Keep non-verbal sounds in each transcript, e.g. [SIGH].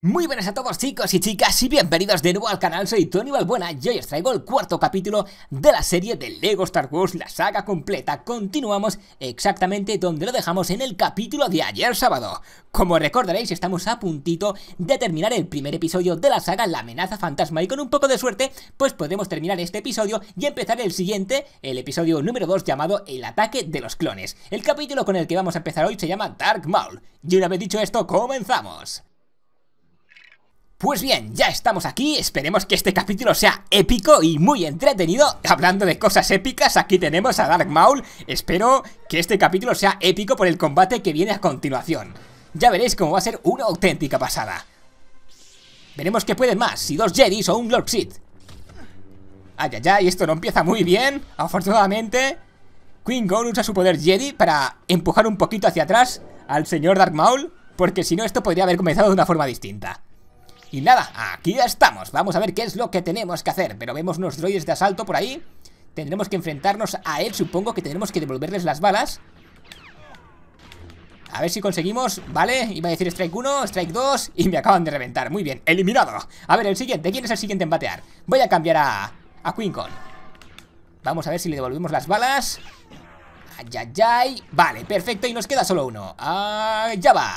Muy buenas a todos chicos y chicas y bienvenidos de nuevo al canal, soy Tony Balbuena y hoy os traigo el cuarto capítulo de la serie de LEGO Star Wars, la saga completa. Continuamos exactamente donde lo dejamos en el capítulo de ayer sábado. Como recordaréis estamos a puntito de terminar el primer episodio de la saga La amenaza fantasma y con un poco de suerte pues podemos terminar este episodio y empezar el siguiente, el episodio número 2 llamado El ataque de los clones. El capítulo con el que vamos a empezar hoy se llama Dark Maul y una vez dicho esto comenzamos. Pues bien, ya estamos aquí, esperemos que este capítulo sea épico y muy entretenido Hablando de cosas épicas, aquí tenemos a Dark Maul Espero que este capítulo sea épico por el combate que viene a continuación Ya veréis cómo va a ser una auténtica pasada Veremos qué pueden más, si dos Jedi o un Lord Sith Ay, ay, ay, esto no empieza muy bien, afortunadamente Queen Gon usa su poder Jedi para empujar un poquito hacia atrás al señor Dark Maul Porque si no esto podría haber comenzado de una forma distinta y nada, aquí ya estamos, vamos a ver qué es lo que tenemos que hacer Pero vemos unos droides de asalto por ahí Tendremos que enfrentarnos a él, supongo que tendremos que devolverles las balas a ver si conseguimos, vale, iba a decir strike 1, strike 2 Y me acaban de reventar, muy bien, eliminado A ver, el siguiente, ¿quién es el siguiente en batear? Voy a cambiar a, a Quincon Vamos a ver si le devolvemos las balas Ayayay Vale, perfecto, y nos queda solo uno ah, Ya va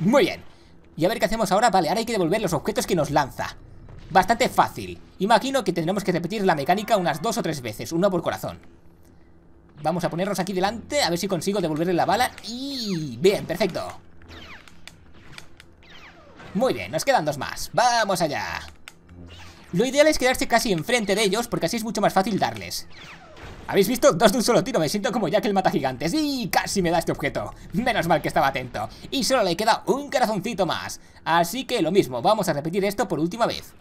Muy bien y a ver qué hacemos ahora. Vale, ahora hay que devolver los objetos que nos lanza. Bastante fácil. Imagino que tendremos que repetir la mecánica unas dos o tres veces, Uno por corazón. Vamos a ponernos aquí delante, a ver si consigo devolverle la bala. Y... bien, perfecto. Muy bien, nos quedan dos más. ¡Vamos allá! Lo ideal es quedarse casi enfrente de ellos, porque así es mucho más fácil darles. ¿Habéis visto? Dos de un solo tiro, me siento como Jack el mata gigantes Y casi me da este objeto Menos mal que estaba atento Y solo le queda un corazoncito más Así que lo mismo, vamos a repetir esto por última vez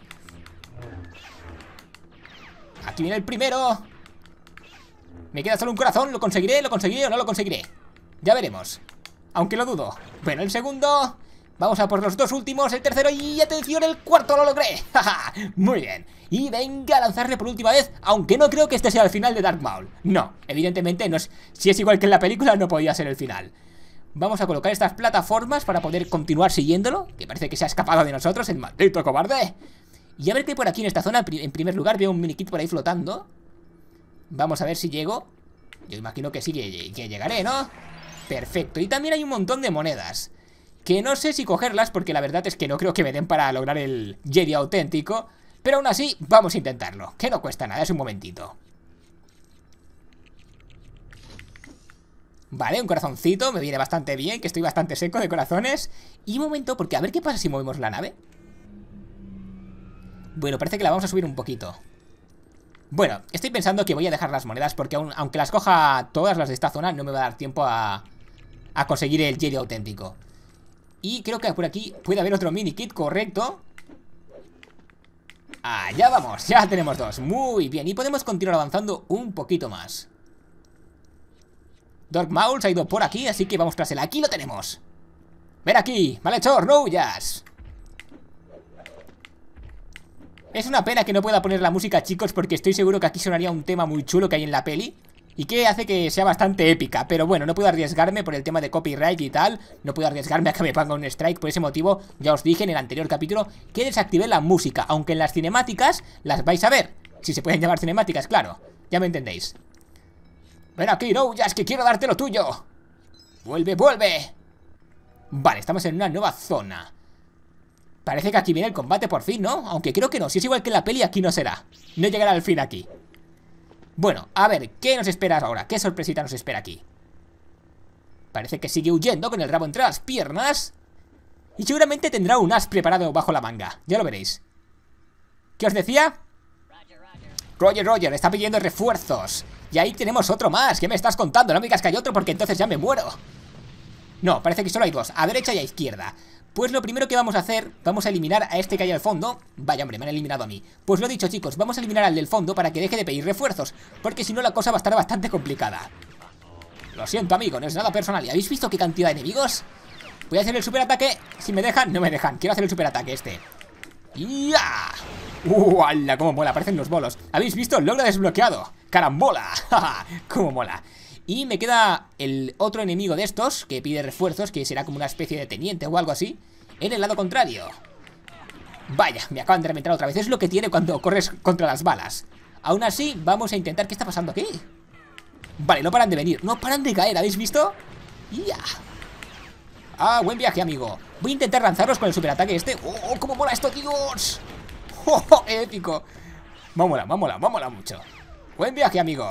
Aquí viene el primero Me queda solo un corazón, ¿lo conseguiré? ¿Lo conseguiré o no lo conseguiré? Ya veremos Aunque lo dudo Bueno, el segundo Vamos a por los dos últimos, el tercero y atención, el cuarto lo logré. [LAUGHS] Muy bien. Y venga a lanzarle por última vez, aunque no creo que este sea el final de Dark Maul. No, evidentemente no si es igual que en la película no podía ser el final. Vamos a colocar estas plataformas para poder continuar siguiéndolo, que parece que se ha escapado de nosotros el maldito cobarde. Y a ver qué por aquí en esta zona, en primer lugar, veo un mini kit por ahí flotando. Vamos a ver si llego. Yo imagino que sí, que llegaré, ¿no? Perfecto, y también hay un montón de monedas que no sé si cogerlas porque la verdad es que no creo que me den para lograr el Jedi auténtico, pero aún así vamos a intentarlo, que no cuesta nada, es un momentito. Vale, un corazoncito, me viene bastante bien, que estoy bastante seco de corazones. Y un momento, porque a ver qué pasa si movemos la nave. Bueno, parece que la vamos a subir un poquito. Bueno, estoy pensando que voy a dejar las monedas porque aunque las coja todas las de esta zona, no me va a dar tiempo a, a conseguir el Jedi auténtico. Y creo que por aquí puede haber otro mini kit, correcto Allá ya vamos, ya tenemos dos Muy bien, y podemos continuar avanzando un poquito más Dark Mouse ha ido por aquí, así que vamos tras él Aquí lo tenemos Ven aquí, malhechor, no huyas Es una pena que no pueda poner la música, chicos Porque estoy seguro que aquí sonaría un tema muy chulo que hay en la peli y que hace que sea bastante épica. Pero bueno, no puedo arriesgarme por el tema de copyright y tal, no puedo arriesgarme a que me ponga un strike. Por ese motivo, ya os dije en el anterior capítulo que desactivé la música, aunque en las cinemáticas las vais a ver. Si se pueden llamar cinemáticas, claro, ya me entendéis. Ven aquí, no, ya es que quiero darte lo tuyo. Vuelve, vuelve. Vale, estamos en una nueva zona. Parece que aquí viene el combate por fin, ¿no? Aunque creo que no, si es igual que en la peli, aquí no será. No llegará al fin aquí. Bueno, a ver, ¿qué nos espera ahora? ¿Qué sorpresita nos espera aquí? Parece que sigue huyendo con el rabo entre las piernas. Y seguramente tendrá un as preparado bajo la manga. Ya lo veréis. ¿Qué os decía? Roger, Roger, está pidiendo refuerzos. Y ahí tenemos otro más. ¿Qué me estás contando? No me digas que hay otro porque entonces ya me muero. No, parece que solo hay dos. A derecha y a izquierda. Pues lo primero que vamos a hacer, vamos a eliminar a este que hay al fondo Vaya hombre, me han eliminado a mí Pues lo dicho chicos, vamos a eliminar al del fondo para que deje de pedir refuerzos Porque si no la cosa va a estar bastante complicada Lo siento amigo, no es nada personal ¿Y habéis visto qué cantidad de enemigos? Voy a hacer el superataque, si me dejan, no me dejan Quiero hacer el superataque este ¡Ya! ¡Uh, ala! ¡Cómo mola! Aparecen los bolos ¿Habéis visto? Logro desbloqueado ¡Carambola! [LAUGHS] ¡Ja, cómo mola! Y me queda el otro enemigo de estos Que pide refuerzos, que será como una especie de teniente o algo así En el lado contrario Vaya, me acaban de reventar otra vez Es lo que tiene cuando corres contra las balas Aún así, vamos a intentar... ¿Qué está pasando aquí? Vale, no paran de venir No paran de caer, ¿habéis visto? ¡Ya! Ah, buen viaje, amigo Voy a intentar lanzarlos con el superataque este ¡Oh, cómo mola esto, tíos! [LAUGHS] ¡Oh, épico! Vámola, vámola, vámola mucho Buen viaje, amigo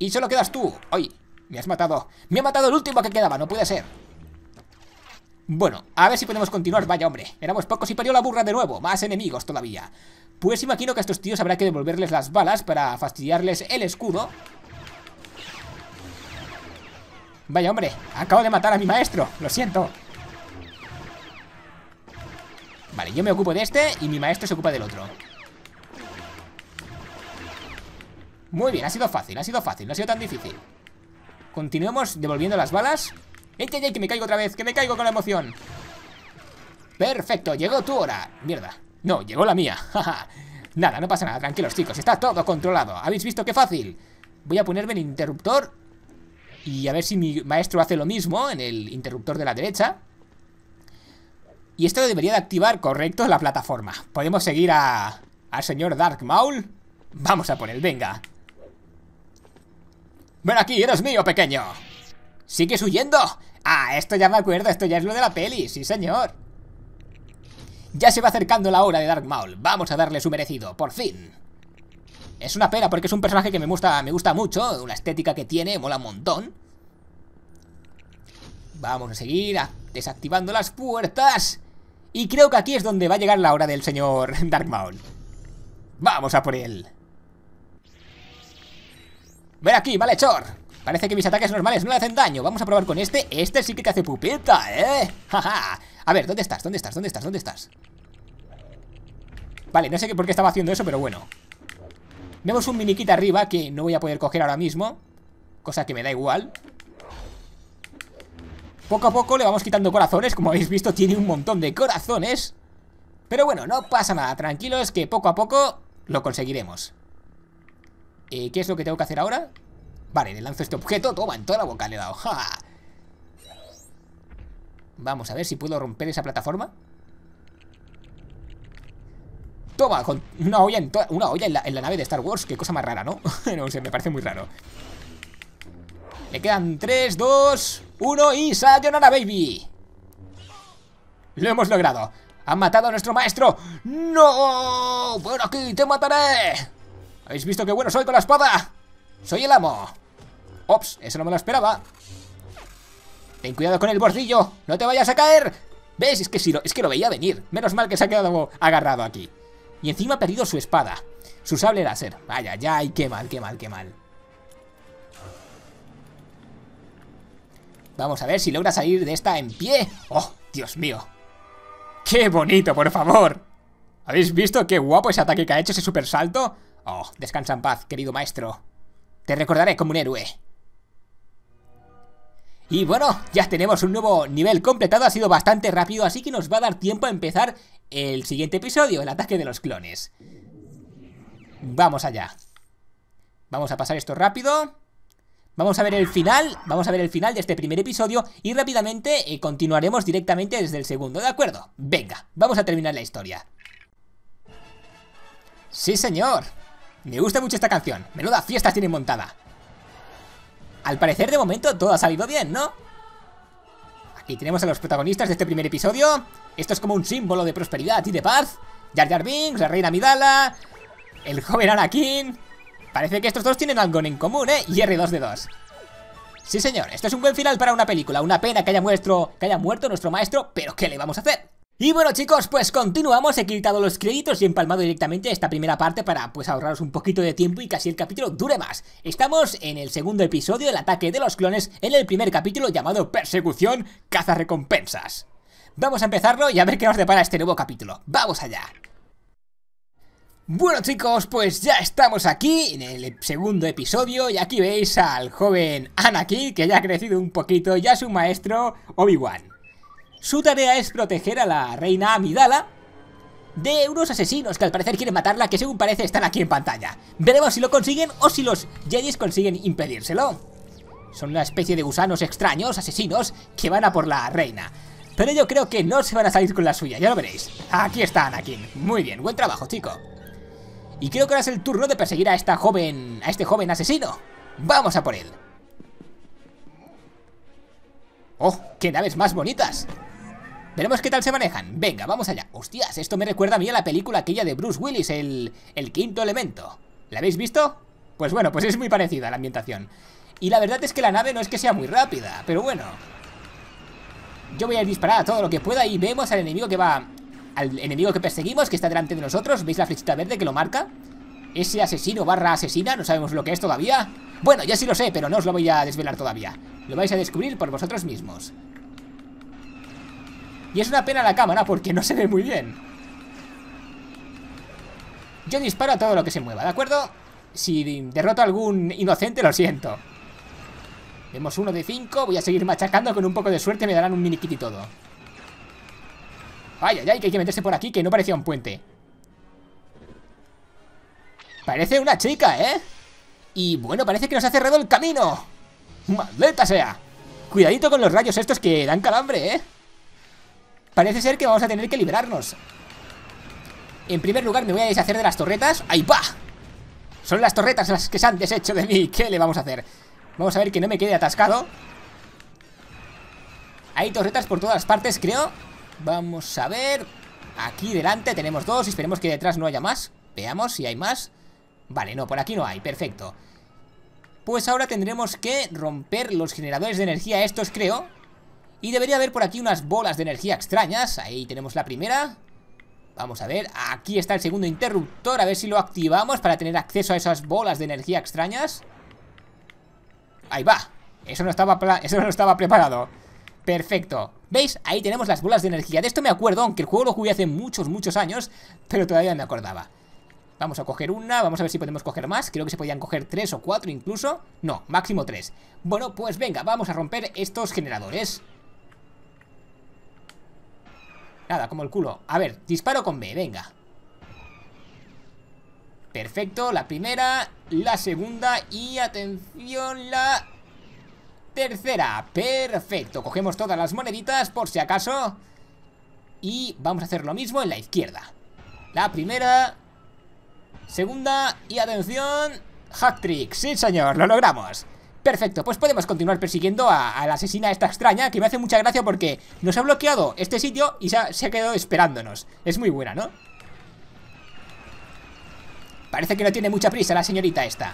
Y solo quedas tú Oye, me has matado. Me ha matado el último que quedaba, no puede ser. Bueno, a ver si podemos continuar. Vaya, hombre. Éramos pocos y parió la burra de nuevo. Más enemigos todavía. Pues imagino que a estos tíos habrá que devolverles las balas para fastidiarles el escudo. Vaya, hombre. Acabo de matar a mi maestro. Lo siento. Vale, yo me ocupo de este y mi maestro se ocupa del otro. Muy bien, ha sido fácil, ha sido fácil, no ha sido tan difícil. Continuemos devolviendo las balas. ¡Ey, Que me caigo otra vez, que me caigo con la emoción. Perfecto, llegó tu hora. Mierda. No, llegó la mía. [LAUGHS] nada, no pasa nada, tranquilos chicos, está todo controlado. ¿Habéis visto qué fácil? Voy a ponerme el interruptor y a ver si mi maestro hace lo mismo en el interruptor de la derecha. Y esto debería de activar, correcto, la plataforma. Podemos seguir a... al señor Dark Maul. Vamos a por él, venga. Ven aquí, eres mío, pequeño. ¿Sigues huyendo? Ah, esto ya me acuerdo, esto ya es lo de la peli, sí señor. Ya se va acercando la hora de Dark Maul. Vamos a darle su merecido, por fin. Es una pena porque es un personaje que me gusta, me gusta mucho, una estética que tiene, mola un montón. Vamos a seguir desactivando las puertas. Y creo que aquí es donde va a llegar la hora del señor [LAUGHS] Dark Maul. Vamos a por él. Ven aquí, vale, Chor Parece que mis ataques normales no le hacen daño Vamos a probar con este Este sí que te hace pupita, eh Jaja A ver, ¿dónde estás? ¿Dónde estás? ¿Dónde estás? ¿Dónde estás? Vale, no sé por qué estaba haciendo eso, pero bueno Vemos un miniquita arriba que no voy a poder coger ahora mismo Cosa que me da igual Poco a poco le vamos quitando corazones Como habéis visto tiene un montón de corazones Pero bueno, no pasa nada Tranquilos que poco a poco lo conseguiremos eh, ¿Qué es lo que tengo que hacer ahora? Vale, le lanzo este objeto. Toma, en toda la boca le he dado. Vamos a ver si puedo romper esa plataforma. Toma, con una olla en, la, nave de Star Wars. Qué cosa más rara, ¿no? [LAUGHS] no sé, me parece muy raro. Le quedan 3, 2, 1 y Sayonara Baby. Lo hemos logrado. Han matado a nuestro maestro. ¡No! ¡Por aquí te mataré! ¿Habéis visto qué bueno soy con la espada? ¡Soy el amo! Ops, eso no me lo esperaba Ten cuidado con el bordillo ¡No te vayas a caer! ¿Ves? Es que, lo, es que lo veía venir Menos mal que se ha quedado agarrado aquí Y encima ha perdido su espada Su sable láser Vaya, ya, y qué mal, qué mal, qué mal Vamos a ver si logra salir de esta en pie ¡Oh, Dios mío! ¡Qué bonito, por favor! ¿Habéis visto qué guapo ese ataque que ha hecho ese super salto? Oh, descansa en paz, querido maestro. Te recordaré como un héroe. Y bueno, ya tenemos un nuevo nivel completado, ha sido bastante rápido, así que nos va a dar tiempo a empezar el siguiente episodio, el ataque de los clones. Vamos allá. Vamos a pasar esto rápido. Vamos a ver el final, vamos a ver el final de este primer episodio y rápidamente eh, continuaremos directamente desde el segundo, ¿de acuerdo? Venga, vamos a terminar la historia. ¡Sí, señor! Me gusta mucho esta canción. Menuda fiesta tiene montada. Al parecer, de momento, todo ha salido bien, ¿no? Aquí tenemos a los protagonistas de este primer episodio. Esto es como un símbolo de prosperidad y de paz. Jar Jar Binks, la reina Midala, el joven Anakin... Parece que estos dos tienen algo en común, ¿eh? Y r 2 de 2 Sí, señor, esto es un buen final para una película. Una pena que haya, que haya muerto nuestro maestro, pero ¿qué le vamos a hacer? Y bueno chicos, pues continuamos, he quitado los créditos y empalmado directamente esta primera parte para pues ahorraros un poquito de tiempo y casi el capítulo dure más. Estamos en el segundo episodio, del ataque de los clones, en el primer capítulo llamado Persecución, Caza Recompensas. Vamos a empezarlo y a ver qué nos depara este nuevo capítulo. ¡Vamos allá! Bueno chicos, pues ya estamos aquí en el segundo episodio y aquí veis al joven Anakin que ya ha crecido un poquito y a su maestro Obi-Wan. Su tarea es proteger a la reina Amidala de unos asesinos que al parecer quieren matarla, que según parece están aquí en pantalla. Veremos si lo consiguen o si los Jedi consiguen impedírselo. Son una especie de gusanos extraños, asesinos, que van a por la reina. Pero yo creo que no se van a salir con la suya, ya lo veréis. Aquí está Anakin. Muy bien, buen trabajo, chico. Y creo que ahora es el turno de perseguir a esta joven... a este joven asesino. ¡Vamos a por él! ¡Oh! ¡Qué naves más bonitas! Veremos qué tal se manejan. Venga, vamos allá. Hostias, esto me recuerda a mí a la película aquella de Bruce Willis, el, el quinto elemento. ¿La habéis visto? Pues bueno, pues es muy parecida la ambientación. Y la verdad es que la nave no es que sea muy rápida, pero bueno. Yo voy a disparar a todo lo que pueda y vemos al enemigo que va... Al enemigo que perseguimos, que está delante de nosotros. ¿Veis la flechita verde que lo marca? Ese asesino barra asesina, no sabemos lo que es todavía. Bueno, ya sí lo sé, pero no os lo voy a desvelar todavía. Lo vais a descubrir por vosotros mismos. Y es una pena la cámara porque no se ve muy bien Yo disparo a todo lo que se mueva, ¿de acuerdo? Si derroto a algún inocente, lo siento Vemos uno de cinco Voy a seguir machacando, con un poco de suerte me darán un mini kit y todo Ay, ay, ay, que hay que meterse por aquí, que no parecía un puente Parece una chica, ¿eh? Y bueno, parece que nos ha cerrado el camino ¡Maldita sea! Cuidadito con los rayos estos que dan calambre, ¿eh? Parece ser que vamos a tener que liberarnos En primer lugar me voy a deshacer de las torretas ¡Ahí va! Son las torretas las que se han deshecho de mí ¿Qué le vamos a hacer? Vamos a ver que no me quede atascado Hay torretas por todas partes, creo Vamos a ver Aquí delante tenemos dos Esperemos que detrás no haya más Veamos si hay más Vale, no, por aquí no hay, perfecto Pues ahora tendremos que romper los generadores de energía estos, creo y debería haber por aquí unas bolas de energía extrañas Ahí tenemos la primera Vamos a ver, aquí está el segundo interruptor A ver si lo activamos para tener acceso a esas bolas de energía extrañas Ahí va Eso no estaba, eso no estaba preparado Perfecto ¿Veis? Ahí tenemos las bolas de energía De esto me acuerdo, aunque el juego lo jugué hace muchos, muchos años Pero todavía me acordaba Vamos a coger una, vamos a ver si podemos coger más Creo que se podían coger tres o cuatro incluso No, máximo tres Bueno, pues venga, vamos a romper estos generadores Nada, como el culo. A ver, disparo con B, venga. Perfecto, la primera, la segunda y atención, la tercera. Perfecto, cogemos todas las moneditas por si acaso. Y vamos a hacer lo mismo en la izquierda. La primera, segunda y atención, hat trick. Sí, señor, lo logramos. Perfecto, pues podemos continuar persiguiendo a, la asesina esta extraña Que me hace mucha gracia porque nos ha bloqueado este sitio y se ha quedado esperándonos Es muy buena, ¿no? Parece que no tiene mucha prisa la señorita esta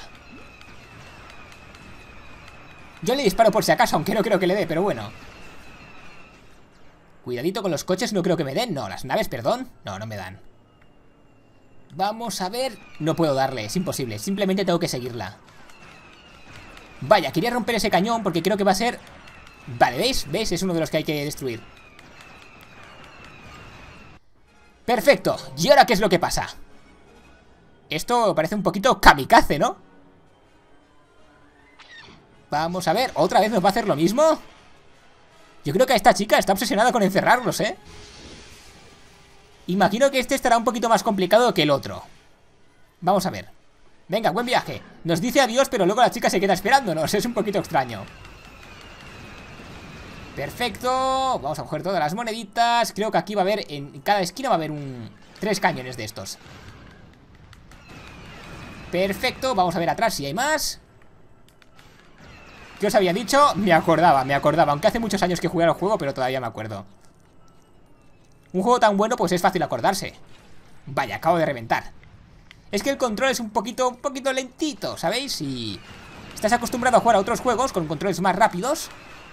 Yo le disparo por si acaso, aunque no creo que le dé, pero bueno Cuidadito con los coches, no creo que me den No, las naves, perdón No, no me dan Vamos a ver... No puedo darle, es imposible Simplemente tengo que seguirla Vaya, quería romper ese cañón porque creo que va a ser... Vale, ¿veis? ¿Veis? Es uno de los que hay que destruir. Perfecto. ¿Y ahora qué es lo que pasa? Esto parece un poquito kamikaze, ¿no? Vamos a ver. ¿Otra vez nos va a hacer lo mismo? Yo creo que esta chica está obsesionada con encerrarlos, ¿eh? Imagino que este estará un poquito más complicado que el otro. Vamos a ver. Venga, buen viaje. Nos dice adiós, pero luego la chica se queda esperándonos. [LAUGHS] Es un poquito extraño. Perfecto. Vamos a coger todas las moneditas. Creo que aquí va a haber, en cada esquina va a haber un... Tres cañones de estos. Perfecto. Vamos a ver atrás si hay más. ¿Qué os había dicho? Me acordaba, me acordaba. Aunque hace muchos años que jugué al juego, pero todavía me acuerdo. Un juego tan bueno, pues es fácil acordarse. Vaya, acabo de reventar es que el control es un poquito, un poquito lentito, ¿sabéis? Y estás acostumbrado a jugar a otros juegos con controles más rápidos,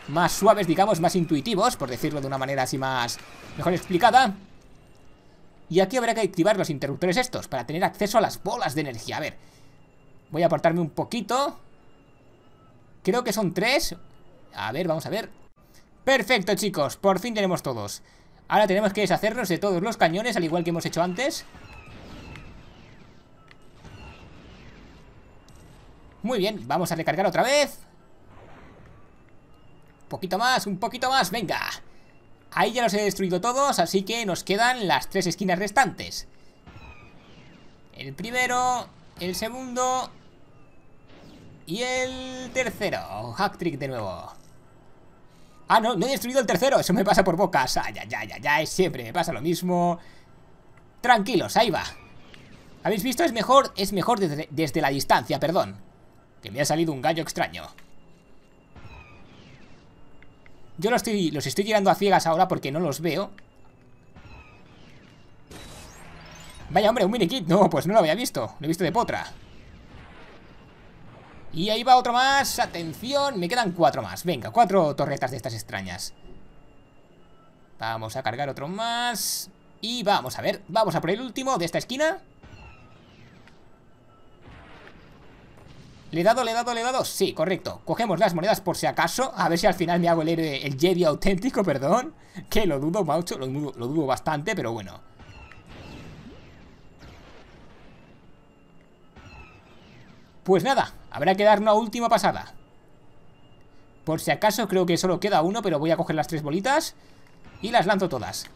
más suaves, digamos, más intuitivos, por decirlo de una manera así más mejor explicada. Y aquí habrá que activar los interruptores estos para tener acceso a las bolas de energía. A ver, voy a aportarme un poquito. Creo que son tres. A ver, vamos a ver. Perfecto, chicos, por fin tenemos todos. Ahora tenemos que deshacernos de todos los cañones, al igual que hemos hecho antes. Muy bien, vamos a recargar otra vez Un poquito más, un poquito más, venga Ahí ya los he destruido todos, así que nos quedan las tres esquinas restantes El primero, el segundo Y el tercero, hack trick de nuevo Ah, no, no he destruido el tercero, eso me pasa por bocas Ah, ya, ya, ya, ya, siempre me pasa lo mismo Tranquilos, ahí va ¿Habéis visto? Es mejor, es mejor desde la distancia, perdón que me ha salido un gallo extraño. Yo los estoy, los estoy tirando a ciegas ahora porque no los veo. Vaya, hombre, un mini kit. No, pues no lo había visto. Lo he visto de potra. Y ahí va otro más. Atención, me quedan cuatro más. Venga, cuatro torretas de estas extrañas. Vamos a cargar otro más. Y vamos a ver, vamos a por el último de esta esquina. ¿Le he dado, le he dado, le he dado? Sí, correcto Cogemos las monedas por si acaso A ver si al final me hago el el Jedi auténtico, perdón Que lo dudo, Maucho, lo lo dudo bastante, pero bueno Pues nada, habrá que dar una última pasada Por si acaso creo que solo queda uno Pero voy a coger las tres bolitas Y las lanzo todas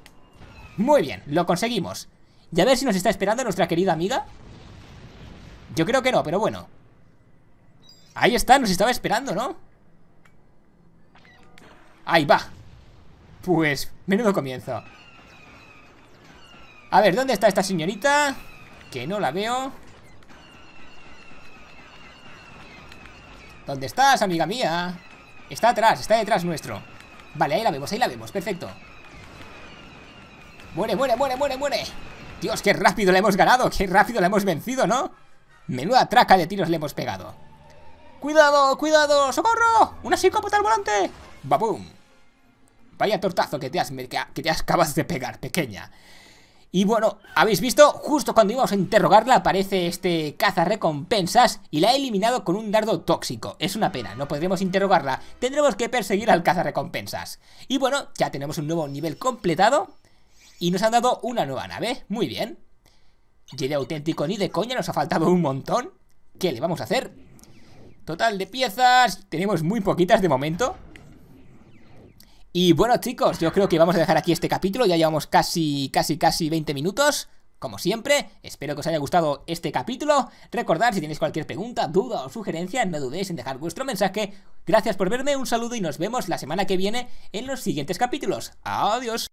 Muy bien, lo conseguimos Y a ver si nos está esperando nuestra querida amiga Yo creo que no, pero bueno Ahí está, nos estaba esperando, ¿no? Ahí va Pues, menudo comienzo A ver, ¿dónde está esta señorita? Que no la veo ¿Dónde estás, amiga mía? Está atrás, está detrás nuestro Vale, ahí la vemos, ahí la vemos, perfecto Muere, muere, muere, muere, muere Dios, qué rápido la hemos ganado Qué rápido la hemos vencido, ¿no? Menuda traca de tiros le hemos pegado ¡Cuidado, cuidado! ¡Socorro! ¡Una psicópata al volante! ¡Babum! Vaya tortazo que te, has, que te acabas de pegar, pequeña. Y bueno, habéis visto, justo cuando íbamos a interrogarla aparece este caza recompensas y la ha eliminado con un dardo tóxico. Es una pena, no podremos interrogarla, tendremos que perseguir al caza recompensas. Y bueno, ya tenemos un nuevo nivel completado y nos han dado una nueva nave, muy bien. Y de auténtico ni de coña, nos ha faltado un montón. ¿Qué le vamos a hacer? Total de piezas, tenemos muy poquitas de momento Y bueno chicos, yo creo que vamos a dejar aquí este capítulo Ya llevamos casi, casi, casi 20 minutos como siempre, espero que os haya gustado este capítulo. Recordad, si tenéis cualquier pregunta, duda o sugerencia, no dudéis en dejar vuestro mensaje. Gracias por verme, un saludo y nos vemos la semana que viene en los siguientes capítulos. Adiós.